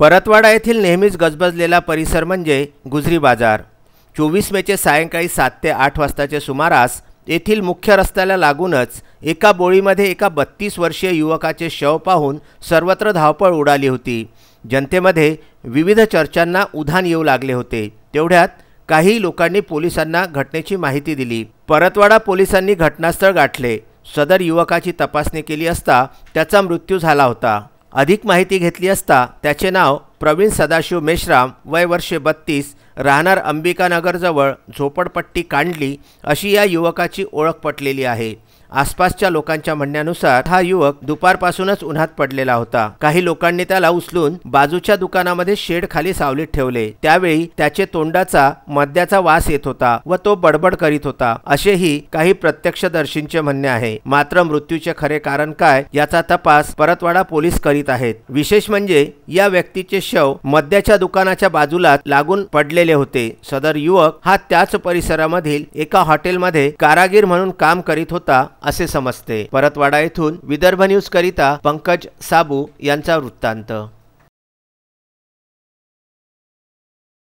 परतवाडा येथील नेहमीच गजबजलेला परिसर म्हणजे गुजरी बाजार चोवीस मेचे सायंकाळी सात ते आठ वाजताच्या सुमारास येथील मुख्य रस्त्याला लागूनच एका बोळीमध्ये एका बत्तीस वर्षीय युवकाचे शव पाहून सर्वत्र धावपळ उडाली होती जनतेमध्ये विविध चर्चांना उधान येऊ लागले होते तेवढ्यात काही लोकांनी पोलिसांना घटनेची माहिती दिली परतवाडा पोलिसांनी घटनास्थळ गाठले सदर युवकाची तपासणी केली असता त्याचा मृत्यू झाला होता अधिक माहिती घेतली असता त्याचे नाव प्रवीण सदाशिव मेश्राम वय वर्षे बत्तीस राहणार अंबिकानगरजवळ झोपडपट्टी कांडली अशी या युवकाची ओळख पटलेली आहे आसपासच्या लोकांच्या म्हणण्यानुसार हा युवक दुपारपासूनच उन्हात पडलेला होता काही लोकांनी त्याला उचलून बाजूच्या दुकानामध्ये शेड खाली सावलीत ठेवले त्यावेळी त्याचे तोंडाचा मद्याचा वास येत होता व तो बडबड करीत होता असेही काही प्रत्यक्षदर्शींचे म्हणणे आहे मात्र मृत्यूचे खरे कारण काय याचा तपास परतवाडा पोलीस करीत आहेत विशेष म्हणजे या व्यक्तीचे शव मद्याच्या दुकानाच्या बाजूला लागून पडलेले होते सदर युवक हा त्याच परिसरामधील एका हॉटेलमध्ये कारागीर म्हणून काम करीत होता असे समजते परतवाडा येथून विदर्भ न्यूज करिता पंकज साबू यांचा वृत्तांत